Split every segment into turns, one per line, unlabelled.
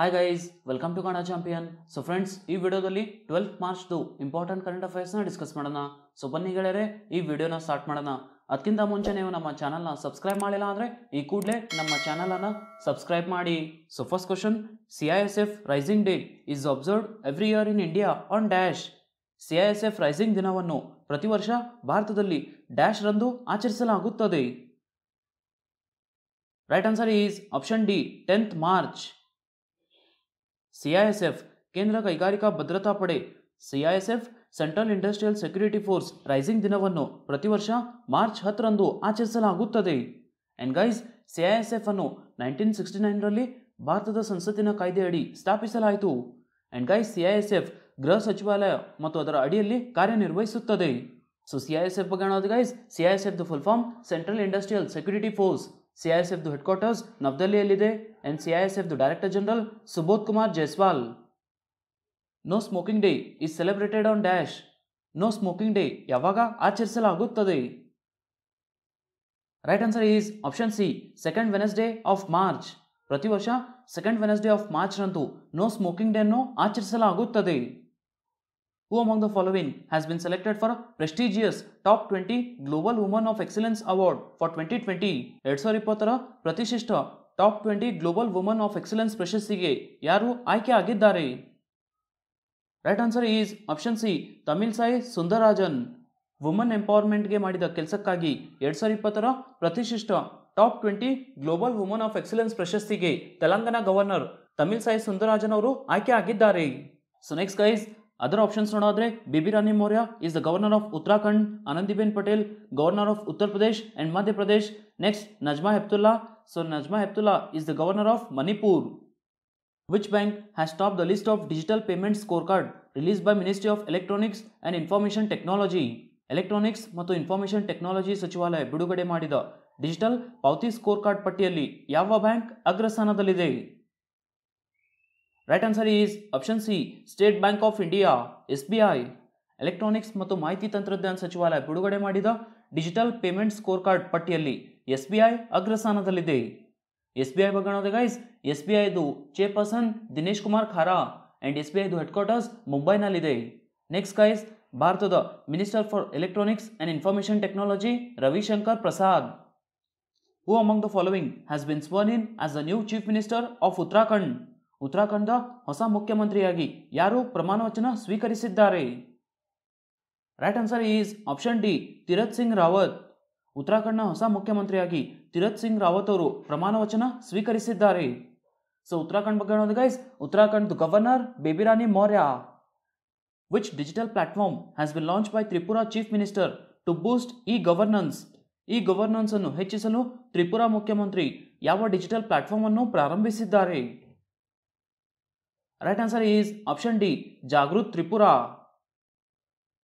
Hi guys welcome to Kannada Champion so friends ಈ ವಿಡಿಯೋದಲ್ಲಿ twelfth ಮಾರ್ಚ್ದು ಇಂಪಾರ್ಟೆಂಟ್ ಕರೆಂಟ್ ಅಫೇರ್ಸ್ನ ಡಿಸ್ಕಸ್ ಮಾಡೋಣ ಸೊ ಬನ್ನಿ ಗೆಳೆಯರೆ ಈ ವಿಡಿಯೋನ ಸ್ಟಾರ್ಟ್ ಮಾಡೋಣ ಅದಕ್ಕಿಂತ ಮುಂಚೆ ನೀವು ನಮ್ಮ ಚಾನಲ್ನ ಸಬ್ಸ್ಕ್ರೈಬ್ ಮಾಡಿಲ್ಲ ಅಂದರೆ ಈ ಕೂಡಲೇ ನಮ್ಮ ಚಾನಲನ್ನು ಸಬ್ಸ್ಕ್ರೈಬ್ ಮಾಡಿ so first question C I S F raising day is observed every year in India on dash C I S F raising ದಿನವನ್ನು ಪ್ರತಿ ವರ್ಷ ಭಾರತದಲ್ಲಿ ಡ್ಯಾಶ್ ರಂದು ಆಚರಿಸಲಾಗುತ್ತದೆ right answer is option D tenth March CISF ಕೇಂದ್ರ ಕೈಗಾರಿಕಾ ಭದ್ರತಾ ಪಡೆ CISF central industrial security force raising ದಿನವನ್ನು ಪ್ರತಿ ವರ್ಷ ಮಾರ್ಚ್ ಹತ್ತರಂದು ಆಚರಿಸಲಾಗುತ್ತದೆ ಅಂಡ್ ಗೈಸ್ ಸಿಐಎಸ್ಎಫ್ ಅನ್ನು ನೈನ್ಟೀನ್ ಸಿಕ್ಸ್ಟಿ ನೈನ್ರಲ್ಲಿ ಭಾರತದ ಸಂಸತ್ತಿನ ಕಾಯ್ದೆಯಡಿ ಸ್ಥಾಪಿಸಲಾಯಿತು ಅಂಡ್ ಗೈಸ್ ಸಿಐಎಸ್ಎಫ್ ಗೃಹ ಸಚಿವಾಲಯ ಮತ್ತು ಅದರ ಅಡಿಯಲ್ಲಿ ಕಾರ್ಯನಿರ್ವಹಿಸುತ್ತದೆ ಸೊ ಸಿಐಎಸ್ಎಫ್ ಬಗ್ಗೆ guys CISF the full form central industrial security force C I S ಎಫ್ದು ಹೆಡ್ ಕ್ವಾರ್ಟರ್ಸ್ ನವದೆಹಲಿಯಲ್ಲಿದೆ ಎಂಡ್ ಸಿ ಐ ಎಸ್ ಎಫ್ದು director general Subodh Kumar Jaiswal no smoking day is celebrated on dash no smoking day ಯಾವಾಗ ಆಚರಿಸಲಾಗುತ್ತದೆ right answer is option C second Wednesday of March ಪ್ರತಿ ವರ್ಷ second Wednesday of March ರಂದು no smoking day ಅನ್ನು ಆಚರಿಸಲಾಗುತ್ತದೆ who among the following has been selected for prestigious top twenty global woman of excellence award for twenty twenty ಎರಡು ಸಾವಿರ ಇಪ್ಪತ್ತರ ಪ್ರತಿಶಿಷ್ಟ top twenty global woman of excellence ಪ್ರಶಸ್ತಿಗೆ ಯಾರು ಆಯ್ಕೆ ಆಗಿದ್ದಾರೆ right answer is option C Tamilisai Soundararajan woman ಎಂಪವರ್ಮೆಂಟ್ಗೆ ಮಾಡಿದ ಕೆಲಸಕ್ಕಾಗಿ ಎರಡು ಸಾವಿರ ಇಪ್ಪತ್ತರ ಪ್ರತಿಶಿಷ್ಟ top twenty global woman of excellence ಪ್ರಶಸ್ತಿಗೆ ತೆಲಂಗಾಣ ಗವರ್ನರ್ ತಮಿಳ್ ಸಾಯಿ ಸುಂದರಾಜನ್ ಅವರು ಆಯ್ಕೆ ಆಗಿದ್ದಾರೆ so next guys other options ನೋಡೋದ್ರೆ Rani Maurya is the governor of Uttarakhand Anandiben Patel governor of Uttar Pradesh and Madhya Pradesh next Najma Heptulla so Najma Heptulla is the governor of Manipur which bank has top the list of digital payment score card release by ministry of electronics and information technology electronics ಮತ್ತು information technology ಸಚಿವಾಲಯ ಬಿಡುಗಡೆ ಮಾಡಿದ digital ಪಾವತಿ score card ಪಟ್ಟಿಯಲ್ಲಿ ಯಾವ bank ಅಗ್ರಸ್ಥಾನದಲ್ಲಿದೆ right answer is option C State Bank of India S B I electronics ಮತ್ತು ಮಾಹಿತಿ ತಂತ್ರಜ್ಞಾನ ಸಚಿವಾಲಯ ಬಿಡುಗಡೆ ಮಾಡಿದ ಡಿಜಿಟಲ್ ಪೇಮೆಂಟ್ ಸ್ಕೋರ್ ಕಾರ್ಡ್ ಪಟ್ಟಿಯಲ್ಲಿ ಎಸ್ ಬಿ ಐ ಅಗ್ರಸ್ಥಾನದಲ್ಲಿದೆ ಎಸ್ ಬಿ ಐ ಬಗ್ಗೆ ಗೈಸ್ ಎಸ್ ಬಿ ಐದು chairperson Dinesh Kumar Khara and S B ಐದು ಹೆಡ್ ಕ್ವಾರ್ಟರ್ಸ್ ಮುಂಬೈನಲ್ಲಿದೆ ನೆಕ್ಸ್ಟ್ ಗೈಸ್ ಭಾರತದ minister for electronics and information technology Ravishankar Prasad who among the following has been sworn in as the new chief minister of Uttarakhand Uttarakhand ಹೊಸ ಮುಖ್ಯಮಂತ್ರಿಯಾಗಿ ಯಾರು ಪ್ರಮಾಣವಚನ ಸ್ವೀಕರಿಸಿದ್ದಾರೆ right answer is option D ತಿರತ್ Singh Rawat ಉತ್ತರಾಖಂಡ್ನ ಹೊಸ ಮುಖ್ಯಮಂತ್ರಿಯಾಗಿ ತಿರತ್ ಸಿಂಗ್ ರಾವತ್ ಅವರು ಪ್ರಮಾಣ ವಚನ ಸ್ವೀಕರಿಸಿದ್ದಾರೆ ಸೊ ಉತ್ತರಾಖಂಡ್ ಬಗ್ಗೆ ನೋಡೋದು guys Uttarakhand governor Baby Rani Maurya which digital platform has been launch by Tripura chief minister to boost e governance e governance ಅನ್ನು ಹೆಚ್ಚಿಸಲು ತ್ರಿಪುರ ಮುಖ್ಯಮಂತ್ರಿ ಯಾವ ಡಿಜಿಟಲ್ ಪ್ಲಾಟ್ಫಾರ್ಮ್ ಅನ್ನು ಪ್ರಾರಂಭಿಸಿದ್ದಾರೆ right answer is option D Jagrat Tripura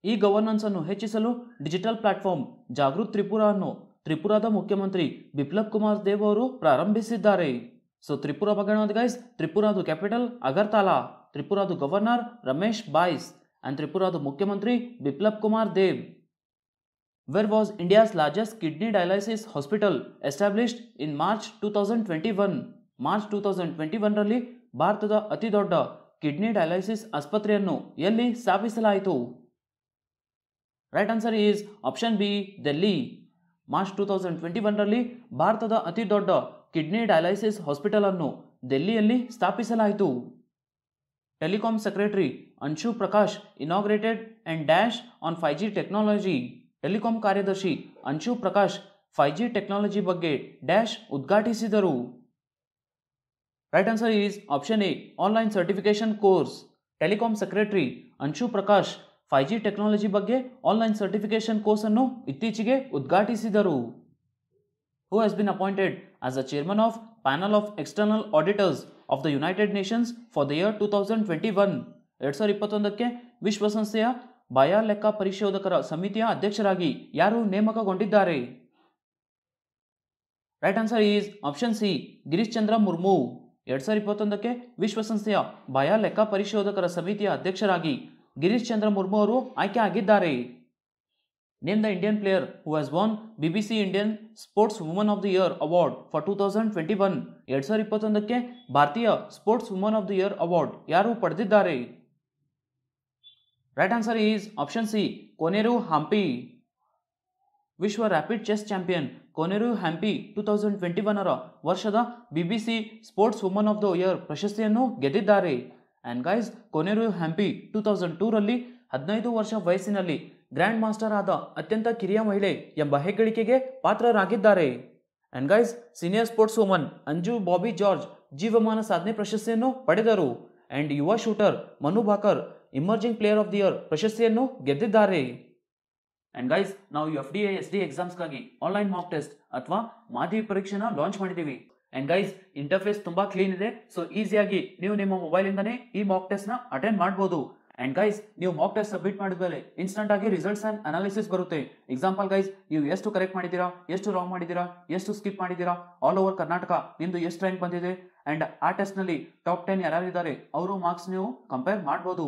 e governance ಅನ್ನು ಹೆಚ್ಚಿಸಲು ಡಿಜಿಟಲ್ ಪ್ಲಾಟ್ಫಾರ್ಮ್ ಜಾಗೃತ್ ತ್ರಿಪುರ ಅನ್ನು ತ್ರಿಪುರಾದ ಮುಖ್ಯಮಂತ್ರಿ ಬಿಪ್ಲಬ್ ಕುಮಾರ್ ದೇವ್ ಅವರು ಪ್ರಾರಂಭಿಸಿದ್ದಾರೆ ಸೊ ತ್ರಿಪುರ ಬಗ್ಗೆ ನೋಡಿ ಗೈಸ್ ತ್ರಿಪುರಾದು ಕ್ಯಾಪಿಟಲ್ ಅಗರ್ತಾಲಾ ತ್ರಿಪುರಾದು ಗವರ್ನರ್ ರಮೇಶ್ ಬಾಯ್ಸ್ ಆ್ಯಂಡ್ ತ್ರಿಪುರಾದು ಮುಖ್ಯಮಂತ್ರಿ Biplab Kumar Deb where was India's largest kidney dialysis hospital established in March two thousand twenty one March two thousand twenty ರಲ್ಲಿ ಭಾರತದ ಅತಿದೊಡ್ಡ ಕಿಡ್ನಿ ಡಯಾಲಿಸಿಸ್ ಆಸ್ಪತ್ರೆಯನ್ನು ಎಲ್ಲಿ ಸ್ಥಾಪಿಸಲಾಯಿತು right answer is option B Delhi March two thousand twenty ಒನ್ರಲ್ಲಿ ಭಾರತದ ಅತಿ ದೊಡ್ಡ ಕಿಡ್ನಿ ಡಯಾಲಿಸಿಸ್ ಹಾಸ್ಪಿಟಲ್ ಅನ್ನು ದೆಲ್ಲಿಯಲ್ಲಿ ಸ್ಥಾಪಿಸಲಾಯಿತು telecom secretary Anshu Prakash inaugurated and dash on five G technology telecom ಕಾರ್ಯದರ್ಶಿ Anshu Prakash five G technology ಬಗ್ಗೆ ಡ್ಯಾಶ್ ಉದ್ಘಾಟಿಸಿದರು right answer is option A online certification course telecom secretary Anshu Prakash five G technology ಬಗ್ಗೆ ಆನ್ಲೈನ್ ಸರ್ಟಿಫಿಕೇಶನ್ ಕೋರ್ಸನ್ನು ಇತ್ತೀಚೆಗೆ ಉದ್ಘಾಟಿಸಿದರು who has been appointed as a chairman of panel of external auditors of the United Nations for the year two thousand twenty one ಎರಡು ಸಾವಿರದ ಇಪ್ಪತ್ತೊಂದಕ್ಕೆ ವಿಶ್ವಸಂಸ್ಥೆಯ ಬಯಾ ಲೆಕ್ಕ ಪರಿಶೋಧಕರ ಸಮಿತಿಯ ಅಧ್ಯಕ್ಷರಾಗಿ ಯಾರು ನೇಮಕಗೊಂಡಿದ್ದಾರೆ right answer is option C Girish Chandra Murmu ಎರಡು ಸಾವಿರ ಇಪ್ಪತ್ತೊಂದಕ್ಕೆ ವಿಶ್ವಸಂಸ್ಥೆಯ ಭಯ ಲೆಕ್ಕ ಪರಿಶೋಧಕರ ಸಮಿತಿಯ ಅಧ್ಯಕ್ಷರಾಗಿ ಗಿರೀಶ್ ಚಂದ್ರ ಮುರ್ಮು ಅವರು ಆಯ್ಕೆ ಆಗಿದ್ದಾರೆ name the Indian player who has won BBC Indian sports woman of the year award for two thousand twenty one ಎರಡ್ ಸಾವಿರ ಇಪ್ಪತ್ತೊಂದಕ್ಕೆ ಭಾರತೀಯ sports woman of the year award ಯಾರು ಪಡೆದಿದ್ದಾರೆ right answer is option C Koneru Humpy ವಿಶ್ವ rapid chess champion Koneru Humpy two thousand twenty ಒನ್ನರ ವರ್ಷದ B B C sports woman of the year ಪ್ರಶಸ್ತಿಯನ್ನು ಗೆದ್ದಿದ್ದಾರೆ and guys Koneru Humpy two thousand ಟೂರಲ್ಲಿ ಹದಿನೈದು ವರ್ಷ ವಯಸ್ಸಿನಲ್ಲಿ ಗ್ರ್ಯಾಂಡ್ ಮಾಸ್ಟರ್ ಆದ ಅತ್ಯಂತ ಕಿರಿಯ ಮಹಿಳೆ ಎಂಬ ಹೆಗ್ಗಳಿಕೆಗೆ ಪಾತ್ರರಾಗಿದ್ದಾರೆ and guys senior sports woman Anju Bobby George ಜೀವಮಾನ ಸಾಧನೆ ಪ್ರಶಸ್ತಿಯನ್ನು ಪಡೆದರು ಆ್ಯಂಡ್ ಯುವ shooter Manu Bhaker emerging player of the year ಪ್ರಶಸ್ತಿಯನ್ನು ಗೆದ್ದಿದ್ದಾರೆ ಅಂಡ್ ಗೈಸ್ ನಾವು ಎಫ್ ಡಿ ಎಸ್ ಡಿ ಎಕ್ಸಾಮ್ಸ್ಗಾಗಿ ಆನ್ಲೈನ್ ಮಾಕ್ ಟೆಸ್ಟ್ ಅಥವಾ ಮಾದರಿ ಪರೀಕ್ಷೆನ ಲಾಂಚ್ ಮಾಡಿದ್ದೀವಿ ಅಂಡ್ ಗೈಸ್ ಇಂಟರ್ಫೇಸ್ ತುಂಬಾ ಕ್ಲೀನ್ ಇದೆ ಸೊ ಈಸಿಯಾಗಿ ನೀವು ನಿಮ್ಮ ಮೊಬೈಲ್ ಇಂದಾನೆ ಈ ಮಾಕ್ ಟೆಸ್ಟ್ ನ ಅಟೆಂಡ್ ಮಾಡಬಹುದು ಅಂಡ್ ಗೈಸ್ ನೀವು ಮಾಕ್ ಟೆಸ್ಟ್ ಸಬ್ಮಿಟ್ ಮಾಡಿದ್ಮೇಲೆ ಇನ್ಸ್ಟೆಂಟ್ ಆಗಿ ರಿಸಲ್ಟ್ಸ್ ಅಂಡ್ ಅನಾಲಿಸಿಸ್ ಬರುತ್ತೆ ಎಕ್ಸಾಂಪಲ್ ಗೈಸ್ ನೀವು ಎಷ್ಟು ಕರೆಕ್ಟ್ ಮಾಡಿದ್ದೀರಾ ಎಷ್ಟು ರಾಂಗ್ ಮಾಡಿದ್ದೀರಾ ಎಷ್ಟು ಸ್ಕಿಪ್ ಮಾಡಿದ್ದೀರಾ ಆಲ್ ಓವರ್ ಕರ್ನಾಟಕ ನಿಮ್ದು ಎಷ್ಟು ರ್ಯಾಂಕ್ ಬಂದಿದೆ ಅಂಡ್ ಆ ಟೆಸ್ಟ್ ನಲ್ಲಿ ಟಾಪ್ ಟೆನ್ ಯಾರ್ಯಾರಿದ್ದಾರೆ ಅವರು ಮಾರ್ಕ್ಸ್ ನೀವು ಕಂಪೇರ್ ಮಾಡಬಹುದು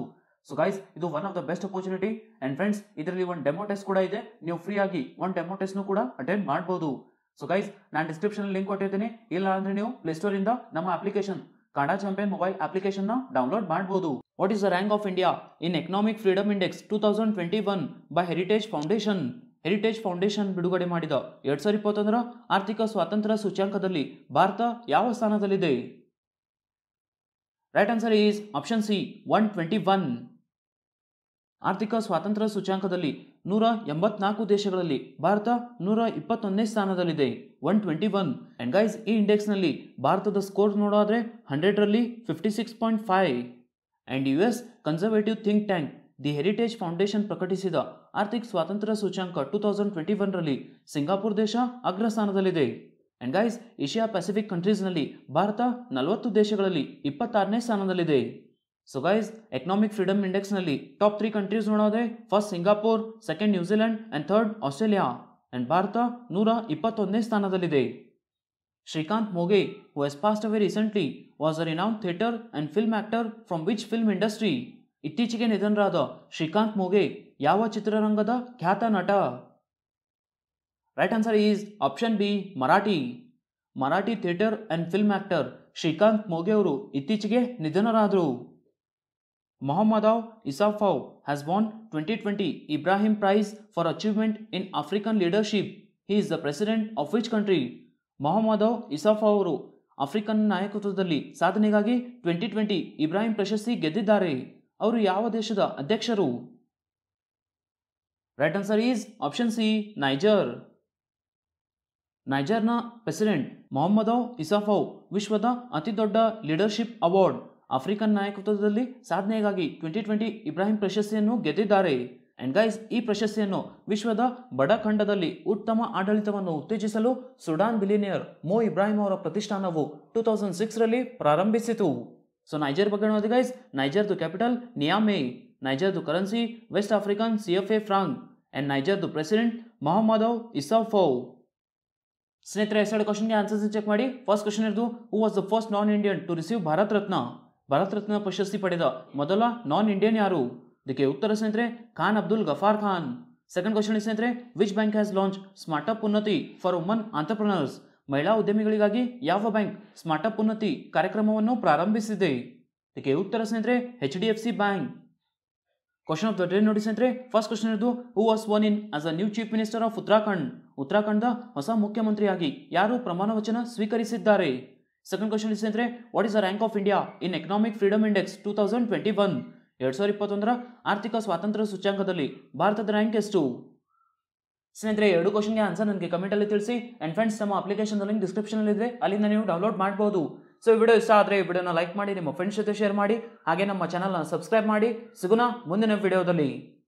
ಸೊ ಗೈಸ್ ಇದು one of the best opportunity and friends ಇದರಲ್ಲಿ ಒಂದು ಡೆಮೋ ಟೆಸ್ಟ್ ಕೂಡ ಇದೆ ನೀವು ಫ್ರೀ ಆಗಿ ಒಂದು ಡೆಮೋ ಟೆಸ್ಟ್ ಕೂಡ ಅಟೆಂಡ್ ಮಾಡಬಹುದು ಸೊ ಗೈಸ್ ನಾನು ಡಿಸ್ಕ್ರಿಪ್ಷನ್ ಲಿಂಕ್ ಕೊಟ್ಟಿರ್ತೀನಿ ಇಲ್ಲ ಅಂದ್ರೆ ನೀವು ಪ್ಲೇಸ್ಟೋರ್ ಇಂದ ನಮ್ಮ application Kannada Champion mobile application ನ ಡೌನ್ಲೋಡ್ ಮಾಡಬಹುದು what is the rank of India in economic freedom index two thousand twenty one by Heritage Foundation Heritage Foundation ಬಿಡುಗಡೆ ಮಾಡಿದ ಎರಡ್ ಸಾವಿರದ ಇಪ್ಪತ್ತೊಂದರ ಆರ್ಥಿಕ ಸ್ವಾತಂತ್ರ್ಯ ಸೂಚ್ಯಾಂಕದಲ್ಲಿ ಭಾರತ ಯಾವ ಸ್ಥಾನದಲ್ಲಿದೆ right answer is option C one twenty one ಆರ್ಥಿಕ ಸ್ವಾತಂತ್ರ್ಯ ಸೂಚ್ಯಾಂಕದಲ್ಲಿ ನೂರ ಎಂಬತ್ನಾಲ್ಕು ದೇಶಗಳಲ್ಲಿ ಭಾರತ ನೂರ ಇಪ್ಪತ್ತೊಂದನೇ ಸ್ಥಾನದಲ್ಲಿದೆ one twenty one and guys ಈ ಇಂಡೆಕ್ಸ್ನಲ್ಲಿ ಭಾರತದ ಸ್ಕೋರ್ ನೋಡೋದ್ರೆ ಹಂಡ್ರೆಡ್ರಲ್ಲಿ fifty six point five and U S conservative think tank the heritage foundation ಪ್ರಕಟಿಸಿದ ಆರ್ಥಿಕ ಸ್ವಾತಂತ್ರ್ಯ ಸೂಚ್ಯಾಂಕ ಟೂ ತೌಸಂಡ್ ಟ್ವೆಂಟಿ ಒನ್ರಲ್ಲಿ ಸಿಂಗಾಪುರ್ ದೇಶ ಸ್ಥಾನದಲ್ಲಿದೆ ಆ್ಯಂಡ್ ಗೈಸ್ ಏಷ್ಯಾ ಪೆಸಿಫಿಕ್ ಕಂಟ್ರೀಸ್ನಲ್ಲಿ ಭಾರತ ನಲವತ್ತು ದೇಶಗಳಲ್ಲಿ ಇಪ್ಪತ್ತಾರನೇ ಸ್ಥಾನದಲ್ಲಿದೆ ಸೊ ಗೈಸ್ ಎಕನಾಮಿಕ್ ಫ್ರೀಡಮ್ ಇಂಡೆಕ್ಸ್ನಲ್ಲಿ ಟಾಪ್ ತ್ರೀ ಕಂಟ್ರೀಸ್ ನೋಡೋದೇ first Singapore second New Zealand and third Australia and Bharat ನೂರ ಇಪ್ಪತ್ತೊಂದನೇ ಸ್ಥಾನದಲ್ಲಿದೆ Srikanth Moghe who is passed away recently was a renown theatre and film actor from which film industry ಇತ್ತೀಚೆಗೆ ನಿಧನರಾದ ಶ್ರೀಕಾಂತ್ ಮೋಗೆ ಯಾವ ಚಿತ್ರರಂಗದ ಖ್ಯಾತ ನಟ right answer is option B Marathi Marathi theatre and film actor Shrikant Moghe ಅವರು ಇತ್ತೀಚೆಗೆ ನಿಧನರಾದರು Mohammadov Isafov has won 2020 Ibrahim Prize for Achievement in African Leadership. He is the president of which country? Mohammadov Isafov ಅವರು ಆಫ್ರಿಕನ್ ನಾಯಕತ್ವದಲ್ಲಿ ಸಾಧನೆಗಾಗಿ ಟ್ವೆಂಟಿ ಟ್ವೆಂಟಿ ಇಬ್ರಾಹಿಂ ಪ್ರಶಸ್ತಿ ಗೆದ್ದಿದ್ದಾರೆ ಅವರು ಯಾವ ದೇಶದ ಅಧ್ಯಕ್ಷರು right answer is option C Niger ನೈಜರ್ನ ಪ್ರೆಸಿಡೆಂಟ್ ಮೊಹಮ್ಮದೌ ಇಸಾಫೌ ವಿಶ್ವದ ಅತಿದೊಡ್ಡ ಲೀಡರ್ಶಿಪ್ ಅವಾರ್ಡ್ ಆಫ್ರಿಕನ್ ನಾಯಕತ್ವದಲ್ಲಿ ಸಾಧನೆಗಾಗಿ ಟ್ವೆಂಟಿ ಟ್ವೆಂಟಿ ಇಬ್ರಾಹಿಂ ಪ್ರಶಸ್ತಿಯನ್ನು ಗೆದ್ದಿದ್ದಾರೆ ಅಂಡ್ ಗೈಸ್ ಈ ಪ್ರಶಸ್ತಿಯನ್ನು ವಿಶ್ವದ ಬಡ ಖಂಡದಲ್ಲಿ ಉತ್ತಮ ಆಡಳಿತವನ್ನು ಉತ್ತೇಜಿಸಲು ಸುಡಾನ್ ಬಿಲಿನಿಯರ್ ಮೋ ಇಬ್ರಾಹಿಂ ಅವರ ಪ್ರತಿಷ್ಠಾನವು ಟೂ ತೌಸಂಡ್ ಸಿಕ್ಸ್ ರಲ್ಲಿ ಪ್ರಾರಂಭಿಸಿತು ಸೊ ನೈಜರ್ ಬಗ್ಗೆ ನೋಡಿ ಗೈಸ್ ನೈಜರ್ದು ಕ್ಯಾಪಿಟಲ್ ನಿಯಾಮೆ ನೈಜರ್ದು currency west African C F A franc and ನೈಜರ್ದು ಪ್ರೆಸಿಡೆಂಟ್ ಮೊಹಮ್ಮದವ್ ಇಸಾಫೌ ಸ್ನೇಹಿತರೆ ಎರಡು ಕ್ವಶನ್ಗೆ ಆನ್ಸರ್ಸ್ ಚೆಕ್ ಮಾಡಿ ಫಸ್ಟ್ ಕ್ವಶನ್ ಇರೋದು who was the first non Indian to receive Bharat Ratna Bharat Ratna ಪ್ರಶಸ್ತಿ ಪಡೆದ ಮೊದಲ ನಾನ್ ಇಂಡಿಯನ್ ಯಾರು ಇದಕ್ಕೆ ಉತ್ತರ ಸ್ನೇಹಿತರೆ ಖಾನ್ ಅಬ್ದುಲ್ ಗಫಾರ್ ಖಾನ್ ಸೆಕೆಂಡ್ ಕ್ವಶನ್ ಸ್ನೇಹಿತರೆ which bank has launch smartup Unnati for woman entrepreneurs ಮಹಿಳಾ ಉದ್ಯಮಿಗಳಿಗಾಗಿ ಯಾವ ಬ್ಯಾಂಕ್ ಸ್ಮಾರ್ಟಪ್ ಉನ್ನತಿ ಕಾರ್ಯಕ್ರಮವನ್ನು ಪ್ರಾರಂಭಿಸಿದೆ ಇದಕ್ಕೆ ಉತ್ತರ ಸ್ನೇಹಿತರೆ H D F C bank question of the day ನೋಡಿ ಸ್ನೇಹಿತರೆ ಫಸ್ಟ್ ಕ್ವಶನ್ ಇರೋದು ಹೂ ವಾಸ್ ಒನ್ in as a new chief minister of Uttarakhand ಉತ್ತರಾಖಂಡದ ಹೊಸ ಮುಖ್ಯಮಂತ್ರಿಯಾಗಿ ಯಾರು ಪ್ರಮಾಣ ವಚನ ಸ್ವೀಕರಿಸಿದ್ದಾರೆ ಸೆಕೆಂಡ್ ಕ್ವಶನ್ ಇಸ್ ಅಂದರೆ what is the rank of India in economic freedom index two thousand twenty one ಎರಡು ಸಾವಿರ ಇಪ್ಪತ್ತೊಂದರ ಆರ್ಥಿಕ ಸ್ವಾತಂತ್ರ್ಯ ಸೂಚ್ಯಾಂಕದಲ್ಲಿ ಭಾರತದ ರ್ಯಾಂಕ್ ಎಷ್ಟು ಸ್ನೇಹಿತರೆ ಎರಡು ಕ್ವಶನ್ಗೆ ಆನ್ಸರ್ ನನಗೆ ಕಮೆಂಟಲ್ಲಿ ತಿಳಿಸಿ ಆ್ಯಂಡ್ ಫ್ರೆಂಡ್ಸ್ ನಮ್ಮ ಅಪ್ಲಿಕೇಶನ್ ಲಿಂಕ್ ಡಿಸ್ಕ್ರಿಪ್ಷನಲ್ಲಿ ಇದೆ ಅಲ್ಲಿಂದ ನೀವು ಡೌನ್ಲೋಡ್ ಮಾಡ್ಬೋದು ಸೊ ಈ ವಿಡಿಯೋ ಇಷ್ಟ ಆದರೆ ಈ ವಿಡಿಯೋನ ಲೈಕ್ ಮಾಡಿ ನಿಮ್ಮ ಫ್ರೆಂಡ್ಸ್ ಜೊತೆ ಶೇರ್ ಮಾಡಿ ಹಾಗೆ ನಮ್ಮ ಚಾನಲ್ನ ಸಬ್ಸ್ಕ್ರೈಬ್ ಮಾಡಿ ಸಿಗುನಾ ಮುಂದಿನ ವಿಡಿಯೋದಲ್ಲಿ